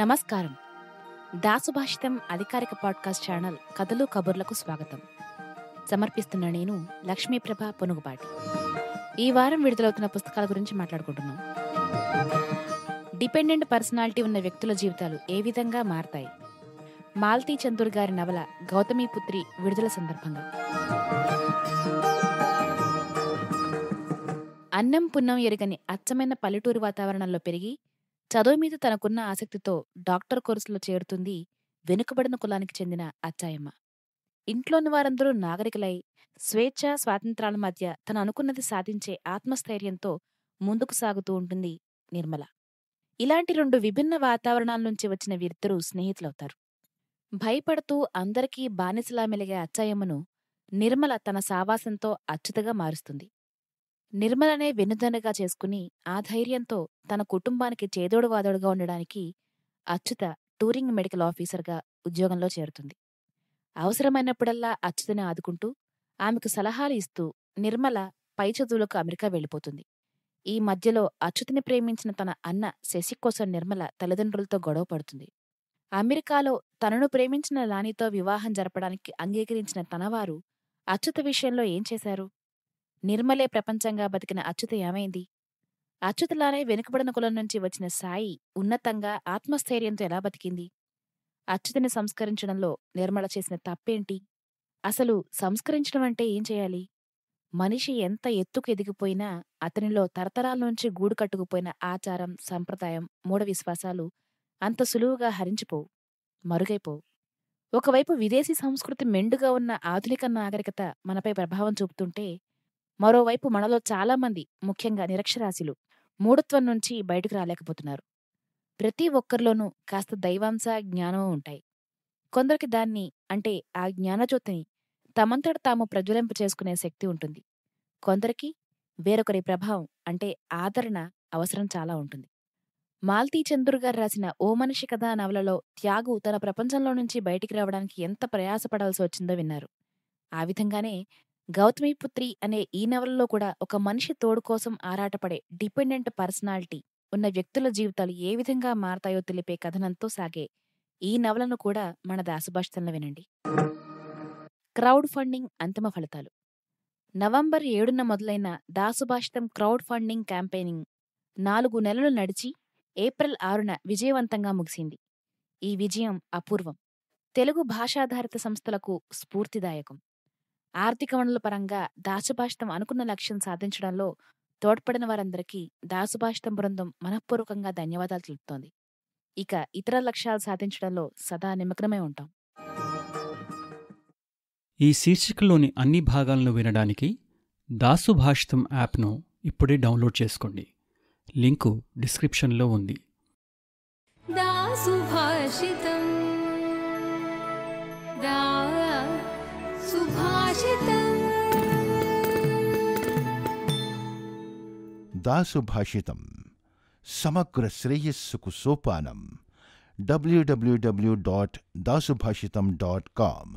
నమస్కారం దాసుభాషితం అధికారిక podcast channel కథలు కబుర్లకు స్వాగతం సమర్పిస్తున్న నేను లక్ష్మీప్రభ పొనుగుపాటి ఈ వారం విడుదలవుతున్న పుస్తకాల గురించి మాట్లాడుకుంటున్నాం డిపెండెంట్ పర్సనాలిటీ ఉన్న వ్యక్తుల జీవితాలు ఏ విధంగా మారతాయి మాల్తీ చందూర్ గారి నవల గౌతమి పుత్రి విడుదల సందర్భంగా అన్నం పున్నం ఎరగని అచ్చమైన పల్లెటూరు వాతావరణంలో పెరిగి చదువు మీద తనకున్న ఆసక్తితో డాక్టర్ కోర్సులో చేరుతుంది వెనుకబడిన కులానికి చెందిన అచ్చాయమ్మ ఇంట్లోని వారందరూ నాగరికులై స్వేచ్ఛ స్వాతంత్రాల మధ్య తన అనుకున్నది సాధించే ఆత్మస్థైర్యంతో ముందుకు సాగుతూ ఉంటుంది నిర్మల ఇలాంటి రెండు విభిన్న వాతావరణాల నుంచి వచ్చిన వీరిద్దరూ స్నేహితులవుతారు భయపడుతూ అందరికీ బానిసలా మెలిగే అచ్చాయమ్మను నిర్మల తన సావాసంతో అచ్చుతగా మారుస్తుంది నిర్మలనే వెనుదనగా చేసుకుని ఆ ధైర్యంతో తన కుటుంబానికి చేదోడువాదోడుగా ఉండడానికి అచ్యుత టూరింగ్ మెడికల్ ఆఫీసర్గా ఉద్యోగంలో చేరుతుంది అవసరమైనప్పుడల్లా అచ్యుతని ఆదుకుంటూ ఆమెకు సలహాలు ఇస్తూ నిర్మల పై చదువులకు అమెరికా వెళ్ళిపోతుంది ఈ మధ్యలో అచ్యుతని ప్రేమించిన తన అన్న శశి కోసం నిర్మల తల్లిదండ్రులతో గొడవ పడుతుంది అమెరికాలో తనను ప్రేమించిన లానితో వివాహం జరపడానికి అంగీకరించిన తనవారు అచ్యుత విషయంలో ఏం చేశారు నిర్మలే ప్రపంచంగా బతికిన అచ్యుత ఏమైంది అచ్యుతలానే వెనుకబడిన కులం నుంచి వచ్చిన సాయి ఉన్నతంగా ఆత్మస్థైర్యంతో ఎలా బతికింది అచ్యుతని సంస్కరించడంలో నిర్మల చేసిన తప్పేంటి అసలు సంస్కరించడం అంటే ఏం చేయాలి మనిషి ఎంత ఎత్తుకు ఎదిగిపోయినా అతనిలో తరతరాల నుంచి గూడు కట్టుకుపోయిన ఆచారం సంప్రదాయం మూఢ విశ్వాసాలు అంత సులువుగా హరించిపోవు మరుగైపోవు ఒకవైపు విదేశీ సంస్కృతి మెండుగా ఉన్న ఆధునిక నాగరికత మనపై ప్రభావం చూపుతుంటే మరోవైపు మనలో చాలామంది ముఖ్యంగా నిరక్షరాశులు మూఢత్వం నుంచి బయటకు రాలేకపోతున్నారు ప్రతి ఒక్కరిలోనూ కాస్త దైవాంశ జ్ఞానమూ ఉంటాయి కొందరికి దాన్ని అంటే ఆ జ్ఞానజ్యోతిని తమంతట తాము ప్రజ్వలింపు చేసుకునే శక్తి ఉంటుంది కొందరికి వేరొకరి ప్రభావం అంటే ఆదరణ అవసరం చాలా ఉంటుంది మాల్తీ చంద్రు గారు రాసిన ఓ మనిషి కథ నవలలో త్యాగు తన ప్రపంచంలో నుంచి బయటికి రావడానికి ఎంత ప్రయాసపడాల్సి వచ్చిందో విన్నారు ఆ విధంగానే గౌతమిపుత్రి అనే ఈ నవలలో కూడా ఒక మనిషి తోడు కోసం ఆరాటపడే డిపెండెంట్ పర్సనాలిటీ ఉన్న వ్యక్తుల జీవితాలు ఏ విధంగా మారతాయో తెలిపే కథనంతో సాగే ఈ నవలను కూడా మన దాసభాషితంలో వినండి క్రౌడ్ ఫండింగ్ అంతిమ ఫలితాలు నవంబర్ ఏడున మొదలైన దాసుభాషితం క్రౌడ్ ఫండింగ్ క్యాంపెయినింగ్ నాలుగు నెలలు నడిచి ఏప్రిల్ ఆరున విజయవంతంగా ముగిసింది ఈ విజయం అపూర్వం తెలుగు భాషాధారిత సంస్థలకు స్ఫూర్తిదాయకం ఆర్థిక వనరుల పరంగా దాసుభాషితం అనుకున్న లక్ష్యం సాధించడంలో తోడ్పడిన వారందరికీ దాసుభాషితం బృందం మనఃపూర్వకంగా ధన్యవాదాలు తెలుపుతోంది ఇక ఇతర లక్ష్యాలు సాధించడంలో సదా నిమగ్నమై ఉంటాం ఈ శీర్షికలోని అన్ని భాగాలను వినడానికి దాసుభాషితం యాప్ను ఇప్పుడే డౌన్లోడ్ చేసుకోండి లింకు డిస్క్రిప్షన్లో ఉంది దాసుభాషితం दासुभाषितम् समग्र श्रेयस् कुसोपानम् W W W dot Dasubhashita dot com